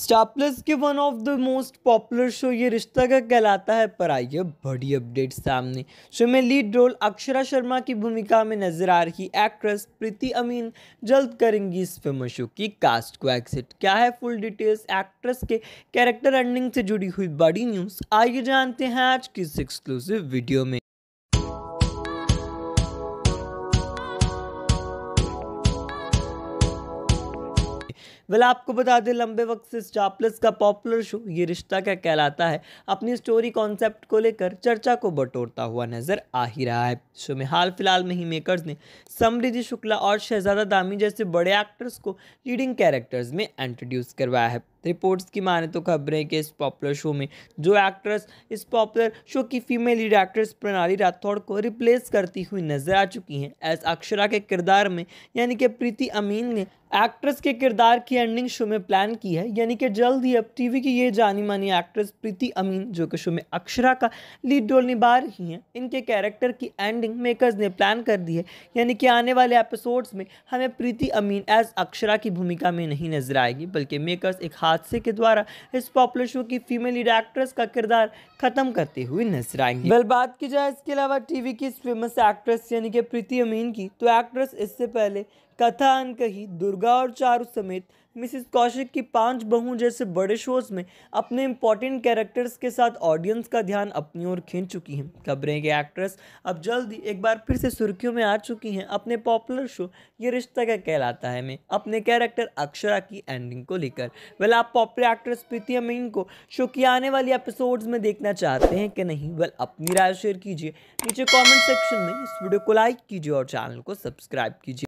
star plus के one of the most popular show Yeh Rishta का कहलाता है पर आई है बड़ी अपडेट सामने शो में लीड रोल अक्षरा शर्मा की भूमिका में नजर आ रही एक्ट्रेस प्रीति अमीन जल्द करेंगी इस फेमस शो की कास्ट को एक्सिट क्या है फुल डिटेल्स एक्ट्रेस के कैरेक्टर अर्निंग से जुड़ी हुई बड़ी न्यूज़ आइए जानते हैं आज की एक्सक्लूसिव वीडियो में वेल आपको बता दें लंबे वक्त से प्लस का पॉपुलर शो ये रिश्ता क्या कहलाता है अपनी स्टोरी कॉन्सेप्ट को लेकर चर्चा को बटोरता हुआ नजर आ ही रहा है शो में हाल फिलहाल में ही मेकर्स ने समृद्धि शुक्ला और शहजादा दामी जैसे बड़े एक्टर्स को लीडिंग कैरेक्टर्स में इंट्रोड्यूस करवाया है रिपोर्ट्स की माने तो खबरें कि इस पॉपुलर शो में जो एक्ट्रेस इस पॉपुलर शो की female lead actress Pranali Rathod को रिप्लेस करती हुई नजर आ चुकी हैं एस अक्षरा के किरदार में यानी कि प्रीति अमीन ने एक्ट्रेस के किरदार की एंडिंग शो में प्लान की है यानी कि जल्द ही अब टीवी की ये जानी मानी एक्ट्रेस प्रीति अमीन जो कि शो में अक्षरा का लीड रोल निभा रही हैं इनके कैरेक्टर की एंडिंग मेकर्स ने प्लान कर दी है यानी कि आने वाले एपिसोड्स में हमें प्रीति अमीन एज अक्षरा की भूमिका में नहीं नजर आएगी बल्कि मेकर्स एक हादसे के द्वारा इस पॉपुलर शो की फीमेल एक्ट्रेस का किरदार खत्म करते हुए नजर आएंगे वेल बात की जाए इसके अलावा टीवी की फेमस एक्ट्रेस यानी कि प्रीति अमीन की तो एक्ट्रेस इससे पहले कथा अनकही दुर्गा और चारू समेत मिसिस कौशिक की पांच बहू जैसे बड़े शोज में अपने इंपॉर्टेंट कैरेक्टर्स के साथ ऑडियंस का ध्यान अपनी ओर खींच चुकी हैं खबरें के एक्ट्रेस अब ही एक बार फिर से सुर्खियों में आ चुकी हैं अपने पॉपुलर शो ये रिश्ता क्या कहलाता है में अपने कैरेक्टर अक्षरा की एंडिंग को लेकर वेल आप पॉपुलर एक्ट्रेस प्रीति अमीन को शो की आने वाली एपिसोड्स में देखना चाहते हैं कि नहीं वेल अपनी राय शेयर कीजिए नीचे कॉमेंट सेक्शन में इस वीडियो को लाइक कीजिए और चैनल को सब्सक्राइब कीजिए